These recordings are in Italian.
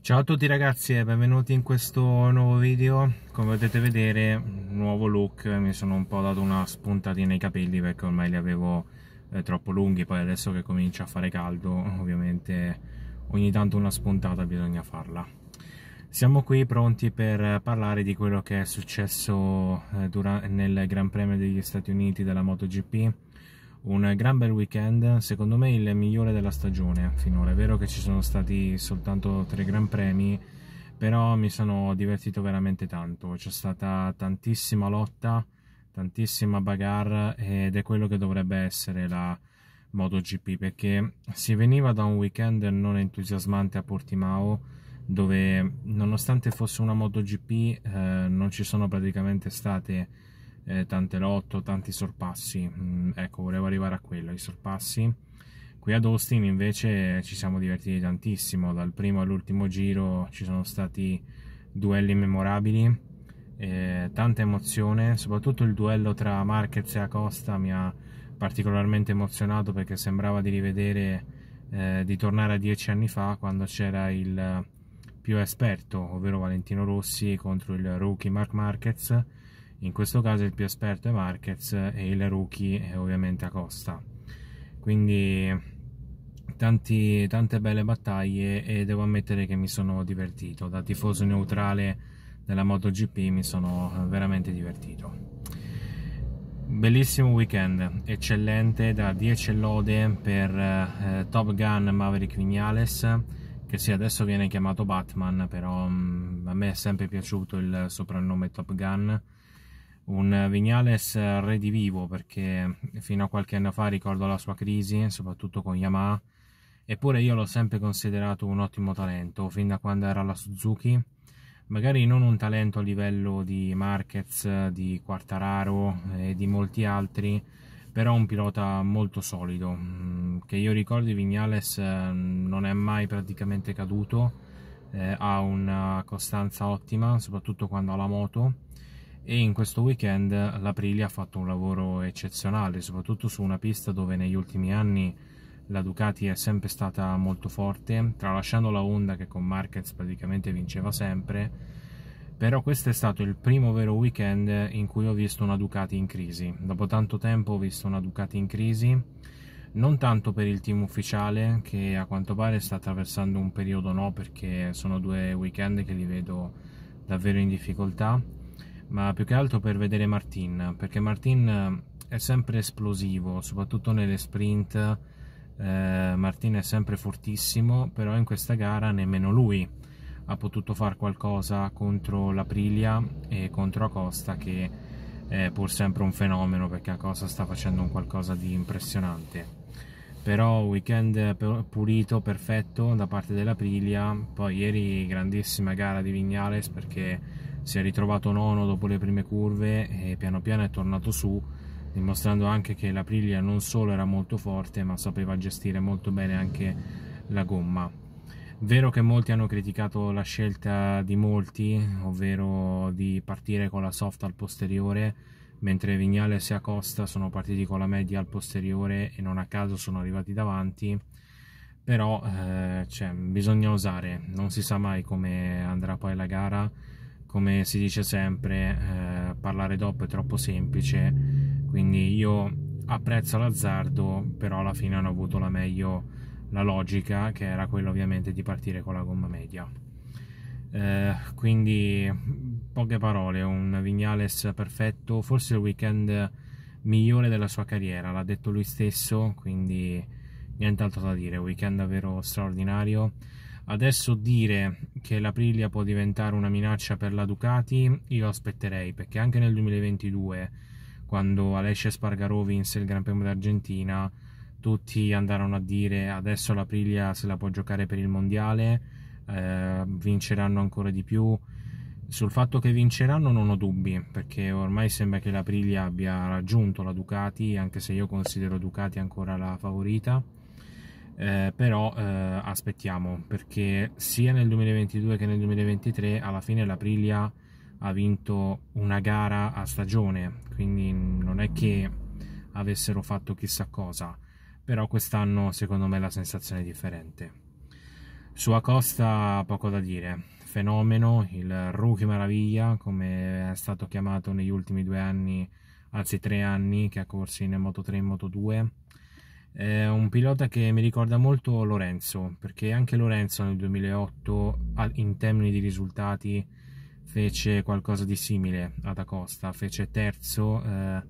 Ciao a tutti ragazzi e benvenuti in questo nuovo video Come potete vedere, nuovo look, mi sono un po' dato una spuntatina nei capelli perché ormai li avevo eh, troppo lunghi Poi adesso che comincia a fare caldo, ovviamente ogni tanto una spuntata bisogna farla Siamo qui pronti per parlare di quello che è successo eh, nel Gran Premio degli Stati Uniti della MotoGP un gran bel weekend, secondo me il migliore della stagione finora. È vero che ci sono stati soltanto tre gran premi, però mi sono divertito veramente tanto. C'è stata tantissima lotta, tantissima bagarre ed è quello che dovrebbe essere la MotoGP perché si veniva da un weekend non entusiasmante a Portimao dove nonostante fosse una MotoGP eh, non ci sono praticamente state eh, tante lotto, tanti sorpassi. Mm, ecco, volevo arrivare a quello, i sorpassi. Qui ad Austin invece ci siamo divertiti tantissimo, dal primo all'ultimo giro ci sono stati duelli memorabili, eh, tanta emozione, soprattutto il duello tra Marquez e Acosta mi ha particolarmente emozionato perché sembrava di rivedere, eh, di tornare a dieci anni fa quando c'era il più esperto, ovvero Valentino Rossi contro il rookie Mark Marquez in questo caso il più esperto è Marquez e il rookie è ovviamente Acosta quindi tanti, tante belle battaglie e devo ammettere che mi sono divertito da tifoso neutrale della MotoGP mi sono eh, veramente divertito bellissimo weekend eccellente da 10 lode per eh, Top Gun Maverick Vignales che sì adesso viene chiamato Batman però mh, mm, a me è sempre piaciuto il soprannome Top Gun un Vignales redivivo perché fino a qualche anno fa ricordo la sua crisi, soprattutto con Yamaha, eppure io l'ho sempre considerato un ottimo talento, fin da quando era alla Suzuki, magari non un talento a livello di Marquez, di Quartararo eh, e di molti altri, però un pilota molto solido, mm, che io ricordi Vignales eh, non è mai praticamente caduto, eh, ha una costanza ottima, soprattutto quando ha la moto, e in questo weekend l'Aprilia ha fatto un lavoro eccezionale, soprattutto su una pista dove negli ultimi anni la Ducati è sempre stata molto forte, tralasciando la Honda che con Marquez praticamente vinceva sempre, però questo è stato il primo vero weekend in cui ho visto una Ducati in crisi. Dopo tanto tempo ho visto una Ducati in crisi, non tanto per il team ufficiale che a quanto pare sta attraversando un periodo no perché sono due weekend che li vedo davvero in difficoltà, ma più che altro per vedere Martin, perché Martin eh, è sempre esplosivo, soprattutto nelle sprint. Eh, Martin è sempre fortissimo, però in questa gara nemmeno lui ha potuto fare qualcosa contro l'Aprilia e contro Acosta che è pur sempre un fenomeno perché Acosta sta facendo un qualcosa di impressionante. Però weekend pulito, perfetto da parte dell'Aprilia, poi ieri grandissima gara di Vignales perché si è ritrovato nono dopo le prime curve e piano piano è tornato su dimostrando anche che la Priglia non solo era molto forte ma sapeva gestire molto bene anche la gomma vero che molti hanno criticato la scelta di molti ovvero di partire con la soft al posteriore mentre Vignale e Seacosta sono partiti con la media al posteriore e non a caso sono arrivati davanti però eh, cioè, bisogna osare non si sa mai come andrà poi la gara come si dice sempre, eh, parlare dopo è troppo semplice, quindi io apprezzo l'azzardo, però alla fine hanno avuto la meglio la logica, che era quella ovviamente di partire con la gomma media. Eh, quindi, poche parole, un Vignales perfetto, forse il weekend migliore della sua carriera, l'ha detto lui stesso, quindi nient'altro da dire, un weekend davvero straordinario Adesso dire che la può diventare una minaccia per la Ducati, io aspetterei, perché anche nel 2022, quando Alessia Spargarò vinse il Gran Premio d'Argentina, tutti andarono a dire adesso la se la può giocare per il Mondiale, eh, vinceranno ancora di più. Sul fatto che vinceranno non ho dubbi, perché ormai sembra che la abbia raggiunto la Ducati, anche se io considero Ducati ancora la favorita eh, però eh, aspettiamo perché sia nel 2022 che nel 2023 alla fine l'Aprilia ha vinto una gara a stagione quindi non è che avessero fatto chissà cosa però quest'anno secondo me la sensazione è differente su Acosta poco da dire fenomeno il rookie maraviglia come è stato chiamato negli ultimi due anni anzi tre anni che ha corso in Moto3 e Moto2 è un pilota che mi ricorda molto Lorenzo, perché anche Lorenzo nel 2008 in termini di risultati fece qualcosa di simile ad Acosta, fece terzo, eh,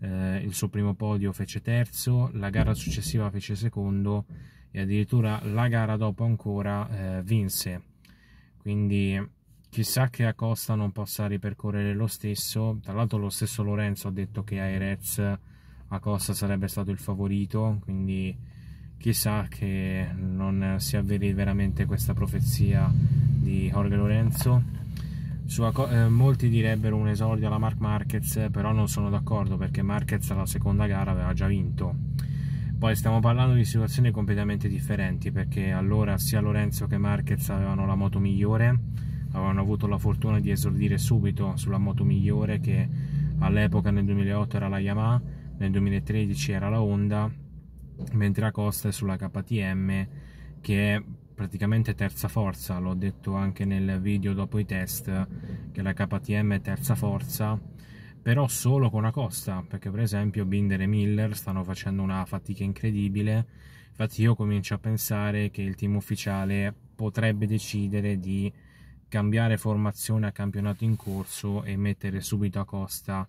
eh, il suo primo podio fece terzo, la gara successiva fece secondo e addirittura la gara dopo ancora eh, vinse. Quindi chissà che Acosta non possa ripercorrere lo stesso, tra l'altro lo stesso Lorenzo ha detto che Airez a Costa sarebbe stato il favorito, quindi chissà che non si avveri veramente questa profezia di Jorge Lorenzo. Eh, molti direbbero un esordio alla Mark Marquez, però non sono d'accordo perché Marquez alla seconda gara aveva già vinto. Poi stiamo parlando di situazioni completamente differenti perché allora sia Lorenzo che Marquez avevano la moto migliore, avevano avuto la fortuna di esordire subito sulla moto migliore che all'epoca nel 2008 era la Yamaha nel 2013 era la Honda, mentre la Costa è sulla KTM che è praticamente terza forza, l'ho detto anche nel video dopo i test che la KTM è terza forza però solo con la Costa, perché per esempio Binder e Miller stanno facendo una fatica incredibile, infatti io comincio a pensare che il team ufficiale potrebbe decidere di cambiare formazione a campionato in corso e mettere subito a Costa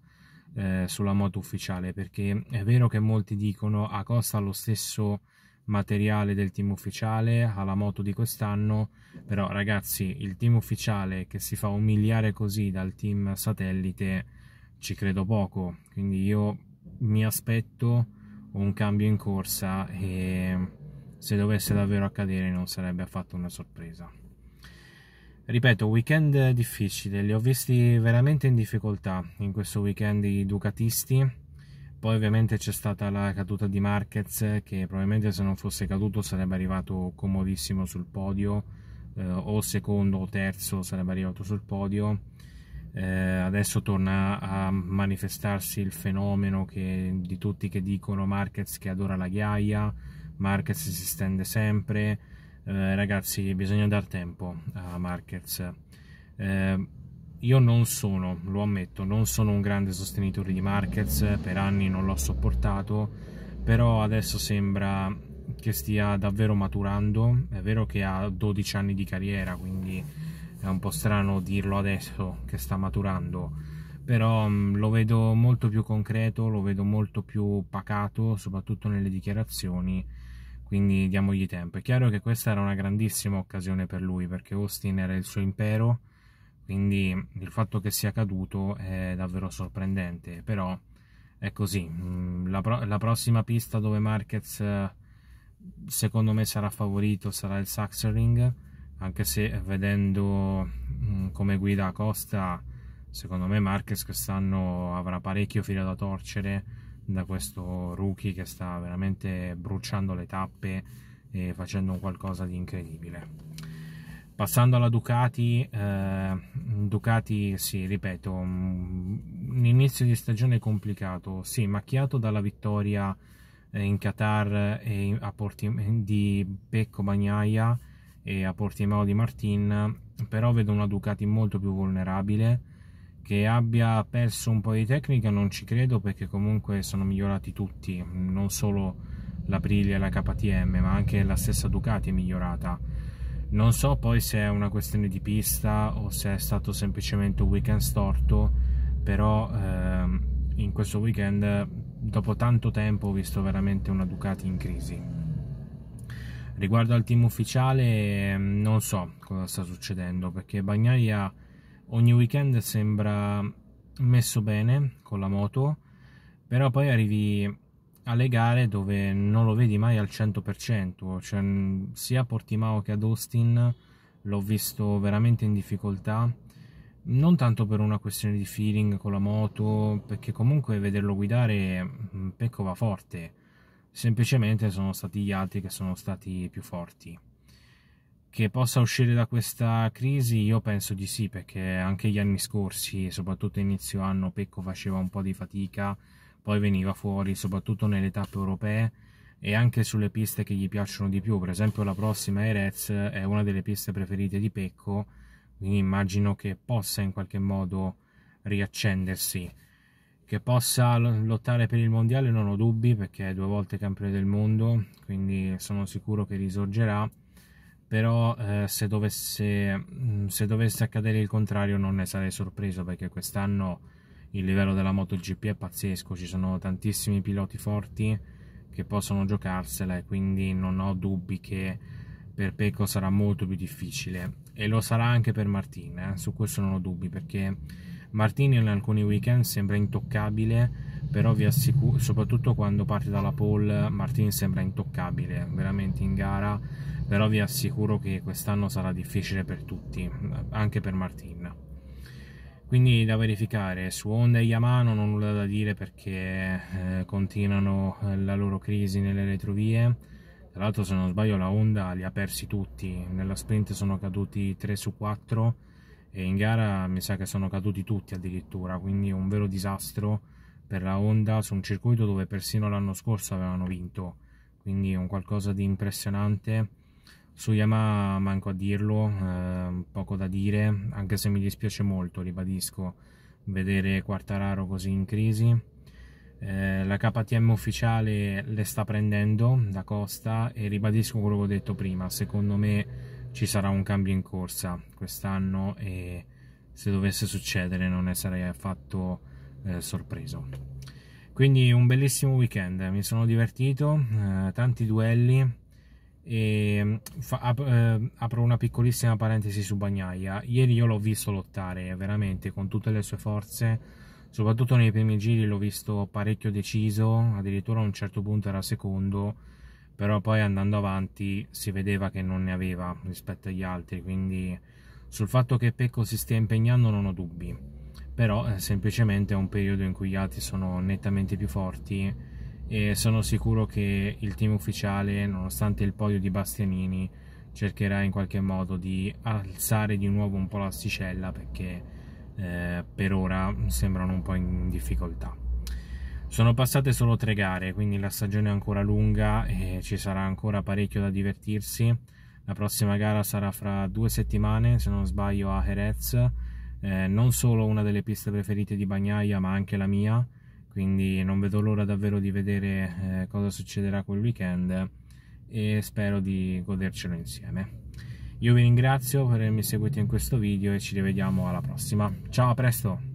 eh, sulla moto ufficiale perché è vero che molti dicono a ah, costa lo stesso materiale del team ufficiale alla moto di quest'anno però ragazzi il team ufficiale che si fa umiliare così dal team satellite ci credo poco quindi io mi aspetto un cambio in corsa e se dovesse davvero accadere non sarebbe affatto una sorpresa Ripeto, weekend difficile, li ho visti veramente in difficoltà in questo weekend i Ducatisti. Poi ovviamente c'è stata la caduta di Marquez che probabilmente se non fosse caduto sarebbe arrivato comodissimo sul podio eh, o secondo o terzo sarebbe arrivato sul podio. Eh, adesso torna a manifestarsi il fenomeno che, di tutti che dicono Marquez che adora la ghiaia, Marquez si stende sempre, eh, ragazzi bisogna dar tempo a Marquez eh, io non sono, lo ammetto, non sono un grande sostenitore di Marquez, per anni non l'ho sopportato, però adesso sembra che stia davvero maturando, è vero che ha 12 anni di carriera, quindi è un po' strano dirlo adesso che sta maturando, però mm, lo vedo molto più concreto, lo vedo molto più pacato, soprattutto nelle dichiarazioni quindi diamogli tempo. È chiaro che questa era una grandissima occasione per lui perché Austin era il suo impero, quindi il fatto che sia caduto è davvero sorprendente, però è così. Mm, la, pro la prossima pista dove Marquez secondo me sarà favorito sarà il Saxering, anche se vedendo mm, come guida Costa, secondo me Marquez quest'anno avrà parecchio filo da torcere da questo rookie che sta veramente bruciando le tappe e facendo qualcosa di incredibile. Passando alla Ducati, eh, Ducati sì, ripeto, mm, un inizio di stagione complicato, sì, macchiato dalla vittoria eh, in Qatar e a Portim- di Pecco Bagnaia e a Portimao di Martin, però vedo una Ducati molto più vulnerabile che abbia perso un po' di tecnica non ci credo perché comunque sono migliorati tutti, non solo l'Aprilia e la KTM, ma anche la stessa Ducati è migliorata. Non so poi se è una questione di pista o se è stato semplicemente un weekend storto, però ehm, in questo weekend dopo tanto tempo ho visto veramente una Ducati in crisi. Riguardo al team ufficiale non so cosa sta succedendo perché Bagnaia ogni weekend sembra messo bene con la moto, però poi arrivi alle gare dove non lo vedi mai al 100%, cioè, sia a Portimao che ad Austin l'ho visto veramente in difficoltà, non tanto per una questione di feeling con la moto, perché comunque vederlo guidare mm, Pecco va forte, semplicemente sono stati gli altri che sono stati più forti che possa uscire da questa crisi? Io penso di sì, perché anche gli anni scorsi, soprattutto inizio anno, Pecco faceva un po' di fatica, poi veniva fuori, soprattutto nelle tappe europee e anche sulle piste che gli piacciono di più. Per esempio, la prossima Erez è una delle piste preferite di Pecco, quindi immagino che possa in qualche modo riaccendersi. Che possa lottare per il mondiale non ho dubbi perché è due volte campione del mondo, quindi sono sicuro che risorgerà però eh, se, dovesse, mm, se, dovesse, accadere il contrario non ne sarei sorpreso perché quest'anno il livello della MotoGP è pazzesco, ci sono tantissimi piloti forti che possono giocarsela e quindi non ho dubbi che per Pecco sarà molto più difficile e lo sarà anche per Martin, eh? su questo non ho dubbi perché Martin in alcuni weekend sembra intoccabile però vi assicuro, soprattutto quando parte dalla pole, Martin sembra intoccabile, veramente in gara, però vi assicuro che quest'anno sarà difficile per tutti, anche per Martin. Quindi da verificare, su Honda e Yamaha non ho nulla da dire perché eh, continuano eh, la loro crisi nelle retrovie, tra l'altro se non sbaglio la Honda li ha persi tutti, nella sprint sono caduti 3 su 4 e in gara mi sa che sono caduti tutti addirittura, quindi un vero disastro per la Honda su un circuito dove persino l'anno scorso avevano vinto quindi è un qualcosa di impressionante su Yamaha manco a dirlo eh, poco da dire anche se mi dispiace molto ribadisco vedere Quartararo così in crisi eh, la KTM ufficiale le sta prendendo da costa e ribadisco quello che ho detto prima secondo me ci sarà un cambio in corsa quest'anno e se dovesse succedere non ne sarei affatto eh, sorpreso. Quindi un bellissimo weekend, mi sono divertito, eh, tanti duelli e mm, fa, ap, eh, apro una piccolissima parentesi su Bagnaia. Ieri io l'ho visto lottare veramente con tutte le sue forze, soprattutto nei primi giri l'ho visto parecchio deciso, addirittura a un certo punto era secondo, però poi andando avanti si vedeva che non ne aveva rispetto agli altri, quindi sul fatto che Pecco si stia impegnando non ho dubbi però è eh, semplicemente è un periodo in cui gli altri sono nettamente più forti e sono sicuro che il team ufficiale, nonostante il podio di Bastianini, cercherà in qualche modo di alzare di nuovo un po' l'asticella perché eh, per ora sembrano un po' in difficoltà. Sono passate solo tre gare, quindi la stagione è ancora lunga e ci sarà ancora parecchio da divertirsi. La prossima gara sarà fra due settimane, se non sbaglio, a Jerez eh, non solo una delle piste preferite di Bagnaia ma anche la mia quindi non vedo l'ora davvero di vedere eh, cosa succederà quel weekend e spero di godercelo insieme io vi ringrazio per avermi seguito in questo video e ci rivediamo alla prossima ciao a presto